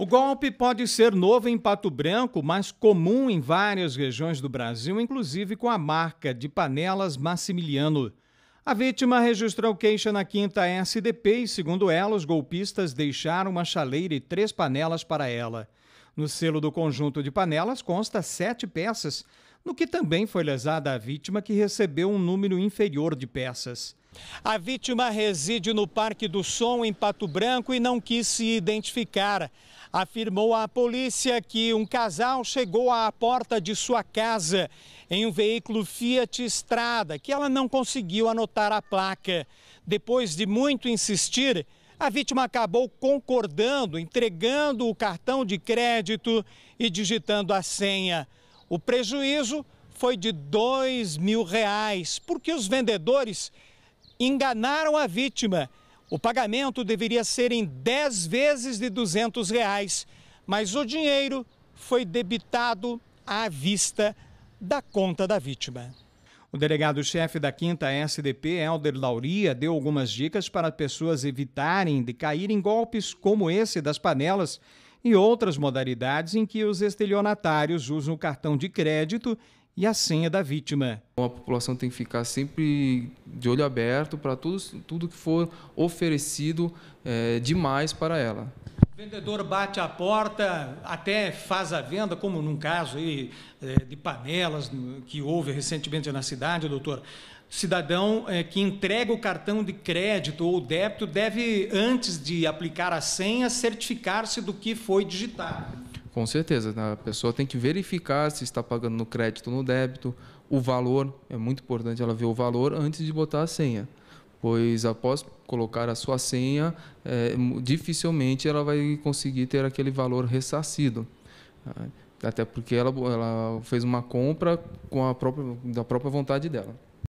O golpe pode ser novo em Pato Branco, mas comum em várias regiões do Brasil, inclusive com a marca de panelas Massimiliano. A vítima registrou queixa na quinta SDP e, segundo ela, os golpistas deixaram uma chaleira e três panelas para ela. No selo do conjunto de panelas consta sete peças, no que também foi lesada a vítima, que recebeu um número inferior de peças. A vítima reside no Parque do Som, em Pato Branco, e não quis se identificar. Afirmou à polícia que um casal chegou à porta de sua casa em um veículo Fiat Estrada, que ela não conseguiu anotar a placa. Depois de muito insistir, a vítima acabou concordando, entregando o cartão de crédito e digitando a senha. O prejuízo foi de dois mil reais, porque os vendedores enganaram a vítima. O pagamento deveria ser em 10 vezes de 200, reais, mas o dinheiro foi debitado à vista da conta da vítima. O delegado-chefe da 5 SDP, Helder Lauria, deu algumas dicas para pessoas evitarem de cair em golpes como esse das panelas e outras modalidades em que os estelionatários usam o cartão de crédito e a senha da vítima. A população tem que ficar sempre de olho aberto para tudo, tudo que for oferecido é, demais para ela. O vendedor bate a porta, até faz a venda, como num caso aí, é, de panelas que houve recentemente na cidade, doutor cidadão é, que entrega o cartão de crédito ou débito deve, antes de aplicar a senha, certificar-se do que foi digitado. Com certeza, né? a pessoa tem que verificar se está pagando no crédito ou no débito, o valor, é muito importante ela ver o valor antes de botar a senha, pois após colocar a sua senha, é, dificilmente ela vai conseguir ter aquele valor ressarcido. Ah, até porque ela, ela fez uma compra com a própria, da própria vontade dela.